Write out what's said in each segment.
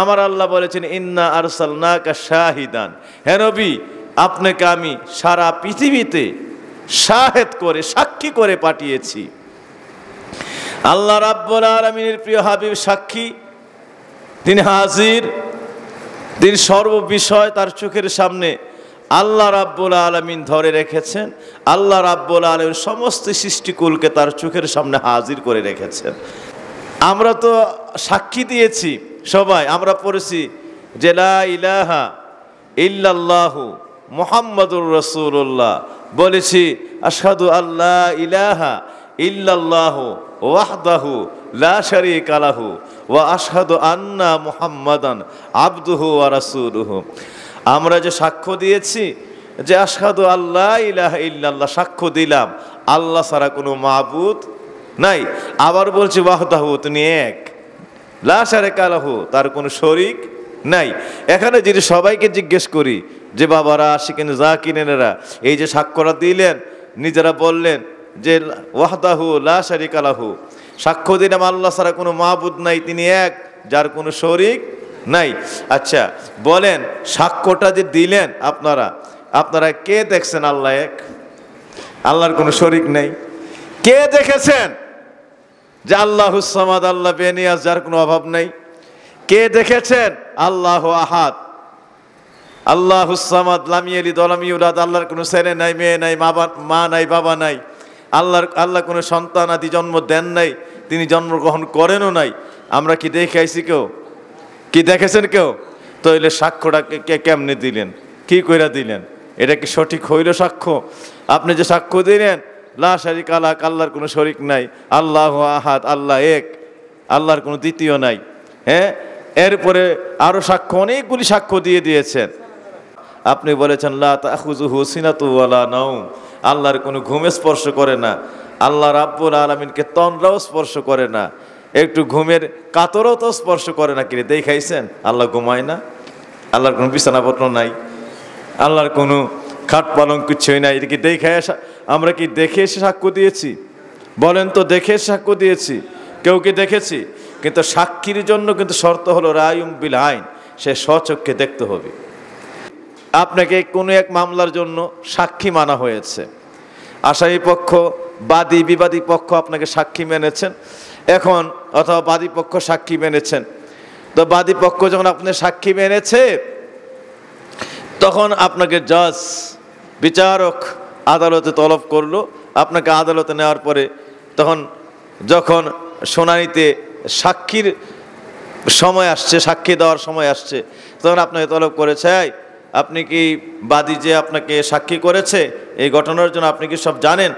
আমার আল্লাহ বলেছেন ইন্না আর সালনাকা শাহিদান হেনবি আপনাকে আমি সারা পৃথিবীতে শাহেদ করে সাক্ষী করে পাঠিয়েছি আল্লাহ রাব্বুল আলমিনের প্রিয় হাবিব সাক্ষী তিনি হাজির তিনি সর্ববিষয় তার চোখের সামনে আল্লাহ রাব্বুল আলমিন ধরে রেখেছেন আল্লাহ রাব্বুল আলমিন সমস্ত সৃষ্টিকুলকে তার চোখের সামনে হাজির করে রেখেছেন আমরা তো সাক্ষী দিয়েছি সবাই আমরা পড়েছি যে লা ইলাহা ইল্লাল্লাহু মোহাম্মদুর রসুল্লাহ বলেছি আসাদু আল্লাহ ইলাহা ইল্লাল্লাহু ওয়াহদাহু লা কালাহু আলাহু ওয়া আসাদু আন্না মুহাম্মাদান আব্দুহু ওয়া রাসূলুহু আমরা যে সাক্ষ্য দিয়েছি যে আসাদু আল্লাহ ইলাহা ইল্লাল্লাহ সাক্ষ্য দিলাম আল্লাহ ছাড়া কোনো মাহবুদ নাই আবার বলছি ওয়াহদাহু তিনি এক লাশারে কালাহু তার কোনো শরিক নাই এখানে যদি সবাইকে জিজ্ঞেস করি যে বাবারা আশিকেন যা কিনেনেরা এই যে সাক্ষরা দিলেন নিজেরা বললেন যে ওয়াহদাহু লাশারি কালাহু সাক্ষ্য দিলাম আল্লাহ ছাড়া কোনো মাহবুদ নাই তিনি এক যার কোনো শরিক নাই আচ্ছা বলেন সাক্ষ্যটা যে দিলেন আপনারা আপনারা কে দেখছেন আল্লাহ এক আল্লাহর কোনো শরিক নেই কে দেখেছেন যে আল্লাহ আল্লাহুসামাদ আল্লাহ বেনিয়াজ যার কোনো অভাব নেই কে দেখেছেন আল্লাহ আহাদ আল্লাহ আল্লাহুসামাদ লামিয়ালি দলামিউরাদ আল্লাহর কোনো ছেলে নাই মেয়ে নাই বাবা মা নাই বাবা নাই আল্লাহর আল্লাহ কোনো সন্তান আদি জন্ম দেন নাই তিনি জন্মগ্রহণ করেনও নাই আমরা কি দেখে আইছি কেউ কি দেখেছেন কেউ তাইলে সাক্ষ্যটা কে কেমনে দিলেন কি কইরা দিলেন এটা কি সঠিক হইল সাক্ষ্য আপনি যে সাক্ষ্য দিলেন লা শারিক আলাক আল্লাহর কোনো শরিক নাই আল্লাহ আহাত আল্লাহ এক আল্লাহর কোনো দ্বিতীয় নাই হ্যাঁ এরপরে আরও সাক্ষ্য অনেকগুলি সাক্ষ্য দিয়ে দিয়েছেন আপনি বলেছেন লা সিনাতুওয়ালা নাও আল্লাহর কোনো ঘুমে স্পর্শ করে না আল্লাহ রাব্বুল আলমিনকে তন্দ্রাও স্পর্শ করে না একটু ঘুমের কাতরও তো স্পর্শ করে না কিনে দেখাইছেন আল্লাহ ঘুমায় না আল্লাহর কোনো বিছানাপত্র নাই আল্লাহর কোনো খাট পালং ওই না এটা কি দেখে আমরা কি দেখে এসে সাক্ষ্য দিয়েছি বলেন তো দেখে সাক্ষ্য দিয়েছি কেউ কি দেখেছি কিন্তু সাক্ষীর জন্য কিন্তু শর্ত হলো রায়ুম বিল আইন সে স্বচক্ষে দেখতে হবে আপনাকে কোনো এক মামলার জন্য সাক্ষী মানা হয়েছে আসামি পক্ষ বাদী বিবাদী পক্ষ আপনাকে সাক্ষী মেনেছেন এখন অথবা বাদী পক্ষ সাক্ষী মেনেছেন তো বাদী পক্ষ যখন আপনি সাক্ষী মেনেছে তখন আপনাকে জাজ বিচারক আদালতে তলব করলো আপনাকে আদালতে নেওয়ার পরে তখন যখন শুনানিতে সাক্ষীর সময় আসছে সাক্ষী দেওয়ার সময় আসছে তখন আপনাকে তলব করেছে আপনি কি বাদী যে আপনাকে সাক্ষী করেছে এই ঘটনার জন্য আপনি কি সব জানেন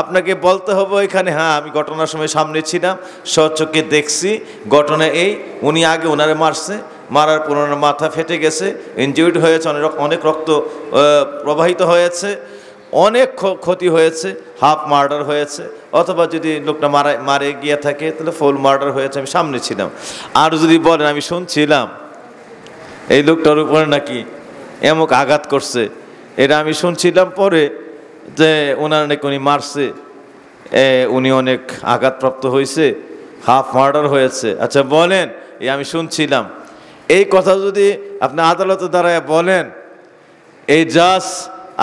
আপনাকে বলতে হবে ওইখানে হ্যাঁ আমি ঘটনার সময় সামনে ছিলাম স্বচোখে দেখছি ঘটনা এই উনি আগে ওনারে মারছে মারার পর ওনার মাথা ফেটে গেছে ইনজিউর্ড হয়েছে অনেক অনেক রক্ত প্রবাহিত হয়েছে অনেক ক্ষতি হয়েছে হাফ মার্ডার হয়েছে অথবা যদি লোকটা মারা মারে গিয়ে থাকে তাহলে ফুল মার্ডার হয়েছে আমি সামনে ছিলাম আর যদি বলেন আমি শুনছিলাম এই লোকটার উপরে নাকি এমক আঘাত করছে এটা আমি শুনছিলাম পরে যে ওনার অনেক উনি মারছে উনি অনেক আঘাতপ্রাপ্ত হয়েছে হাফ মার্ডার হয়েছে আচ্ছা বলেন এই আমি শুনছিলাম এই কথা যদি আপনি আদালতের দ্বারা বলেন এই জাজ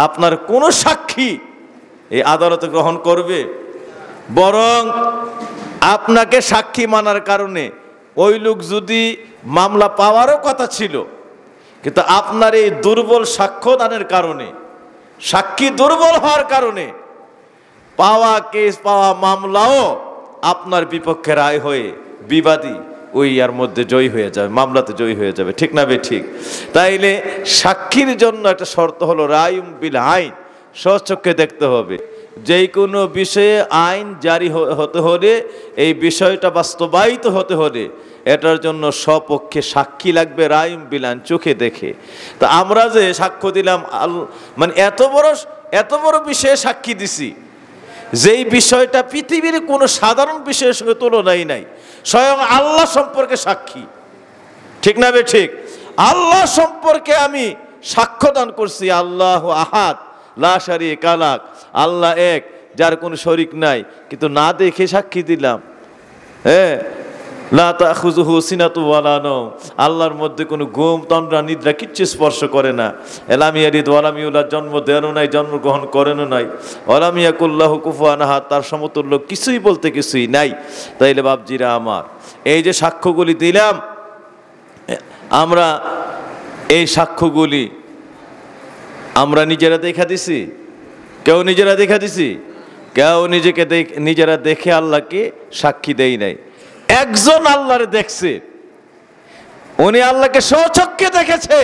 আপনার কোনো সাক্ষী এই আদালতে গ্রহণ করবে বরং আপনাকে সাক্ষী মানার কারণে ওই লোক যদি মামলা পাওয়ারও কথা ছিল কিন্তু আপনার এই দুর্বল সাক্ষ্যদানের কারণে সাক্ষী দুর্বল হওয়ার কারণে পাওয়া কেস পাওয়া মামলাও আপনার বিপক্ষে রায় হয়ে বিবাদী ওই আর মধ্যে জয়ী হয়ে যাবে মামলাতে জয়ী হয়ে যাবে ঠিক না বে ঠিক তাইলে সাক্ষীর জন্য একটা শর্ত হলো রায় বিল আইন স্বচক্ষে দেখতে হবে যে কোনো বিষয়ে আইন জারি হতে হলে এই বিষয়টা বাস্তবায়িত হতে হলে এটার জন্য স্বপক্ষে সাক্ষী লাগবে রাইম বিলান চোখে দেখে তা আমরা যে সাক্ষ্য দিলাম আল মানে এত বড় এত বড় বিষয়ে সাক্ষী দিছি যেই বিষয়টা পৃথিবীর কোনো সাধারণ বিষয়ের সঙ্গে তুলনাই নাই স্বয়ং আল্লাহ সম্পর্কে সাক্ষী ঠিক না বে ঠিক আল্লাহ সম্পর্কে আমি সাক্ষ্যদান করছি আল্লাহ আহাদ লা শারিক কালাক আল্লাহ এক যার কোনো শরিক নাই কিন্তু না দেখে সাক্ষী দিলাম হ্যাঁ আল্লাহর মধ্যে কোনো গুম তন্দ্রা নিদ্রা কিচ্ছু স্পর্শ করে না এলামিয়ারিদ ওয়ালামিউল্লাহ জন্ম দেনও নাই জন্মগ্রহণ করেনও নাই ওলামিয়াকুল্লাহ কুফুয়ানাহা তার সমতুল্য কিছুই বলতে কিছুই নাই তাইলে বাবজিরা আমার এই যে সাক্ষ্যগুলি দিলাম আমরা এই সাক্ষ্যগুলি আমরা নিজেরা দেখা দিছি কেউ নিজেরা দেখা দিছি কেউ নিজেকে নিজেরা দেখে আল্লাহকে সাক্ষী দেই নাই একজন আল্লাহরে দেখছে উনি আল্লাহকে স্বচক্ষে দেখেছে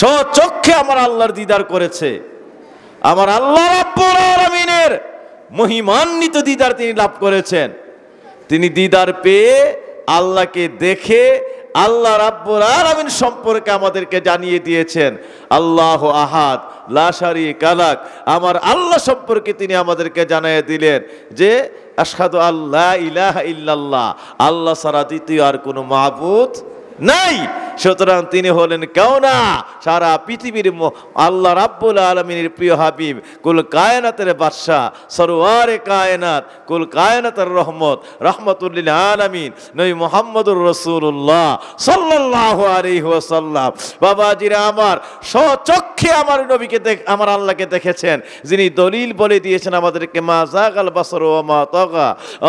স্বচক্ষে আমার আল্লাহর দিদার করেছে আমার আল্লাহ রাব্বুল মহিমান্বিত দিদার তিনি লাভ করেছেন তিনি দিদার পেয়ে আল্লাহকে দেখে আল্লাহ রাব্বুল আলামিন সম্পর্কে আমাদেরকে জানিয়ে দিয়েছেন আল্লাহ আহাদ লাশারি কালাক আমার আল্লাহ সম্পর্কে তিনি আমাদেরকে জানিয়ে দিলেন যে আসাদু আল্লাহ ইলাহা ইল্লাল্লাহ আল্লাহ সারা দ্বিতীয় আর কোনো মাহবুদ নাই সুতরাং তিনি হলেন কেউ না সারা পৃথিবীর আল্লাহ রাব্বুল আলমিনের প্রিয় হাবিব কুল কায়নাতের বাদশাহ সরোয়ারে কায়নাত কুল কায়নাতের রহমত রহমতুল্লিন আলমিন নই মোহাম্মদুর রসুল্লাহ সাল্লাহ আলিহাসাল্লাম বাবাজিরা আমার সচক্ষে আমার নবীকে দেখ আমার আল্লাহকে দেখেছেন যিনি দলিল বলে দিয়েছেন আমাদেরকে মা জাগাল বাসর মা তগা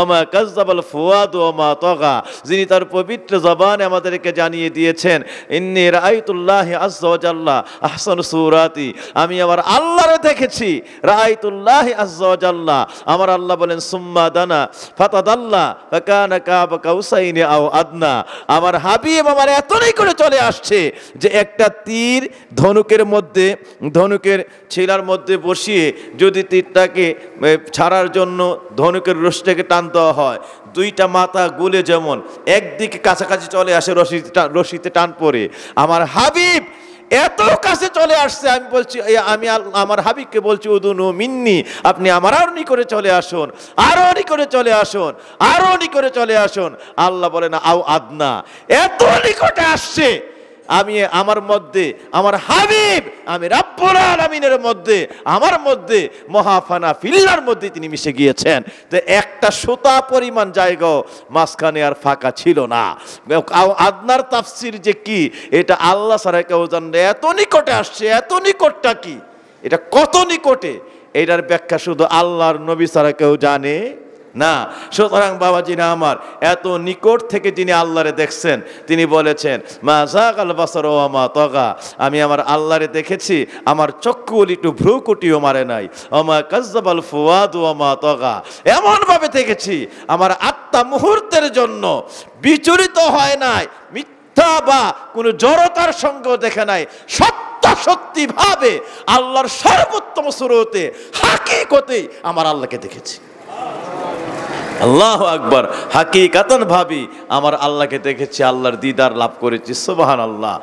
মা কাজাবাল ফুয়াদ মা তগা যিনি তার পবিত্র জবানে আমাদেরকে জানিয়ে দিয়েছেন বলতেন ইন্নি রায়তুল্লাহ আজ্লাহ আহসান সুরাতি আমি আমার আল্লাহরে দেখেছি রায়তুল্লাহ আজ্লাহ আমার আল্লাহ বলেন সুম্মা দানা ফাতাদাল্লাহ ফাকানা কাব কাউসাইনে আও আদনা আমার হাবিব আমার এত করে চলে আসছে যে একটা তীর ধনুকের মধ্যে ধনুকের ছিলার মধ্যে বসিয়ে যদি তীরটাকে ছাড়ার জন্য ধনুকের রশটাকে টান দেওয়া হয় দুইটা মাথা গুলে যেমন একদিকে কাছাকাছি চলে আসে রশিতে রশিতে টান পরে আমার হাবিব এত কাছে চলে আসছে আমি বলছি আমি আমার হাবিবকে বলছি উদুনু মিন্নি আপনি আমার আরও করে চলে আসুন আরও করে চলে আসুন আরও করে চলে আসুন আল্লাহ না আও আদনা এত নিকটে আসছে আমি আমার মধ্যে আমার হাবিব আমি রাব্বুল আলামিনের মধ্যে আমার মধ্যে মহাফানা ফিল্লার মধ্যে তিনি মিশে গিয়েছেন তো একটা সুতা পরিমাণ জায়গা মাঝখানে আর ফাঁকা ছিল না আদনার তাফসির যে কি এটা আল্লাহ সারা কেউ জানলে এত নিকটে আসছে এত নিকটটা কি এটা কত নিকটে এটার ব্যাখ্যা শুধু আল্লাহর নবী সারা কেউ জানে না সুতরাং যিনি আমার এত নিকট থেকে যিনি আল্লাহরে দেখছেন তিনি বলেছেন মা জাগাল বাসর ও আমা তগা আমি আমার আল্লাহরে দেখেছি আমার চক্ষু একটু ভ্রুকুটিও মারে নাই অমা কাজ্জাবাল ফুয়াদ ও আমা তগা এমনভাবে দেখেছি আমার আত্মা মুহূর্তের জন্য বিচলিত হয় নাই মিথ্যা বা কোনো জড়তার সঙ্গেও দেখে নাই সত্য সত্যি ভাবে আল্লাহর সর্বোত্তম স্রোতে কতেই আমার আল্লাহকে দেখেছি আল্লাহ আকবর কাতন ভাবি আমার আল্লাহকে দেখেছি আল্লাহর দিদার লাভ করেছি সোবাহান আল্লাহ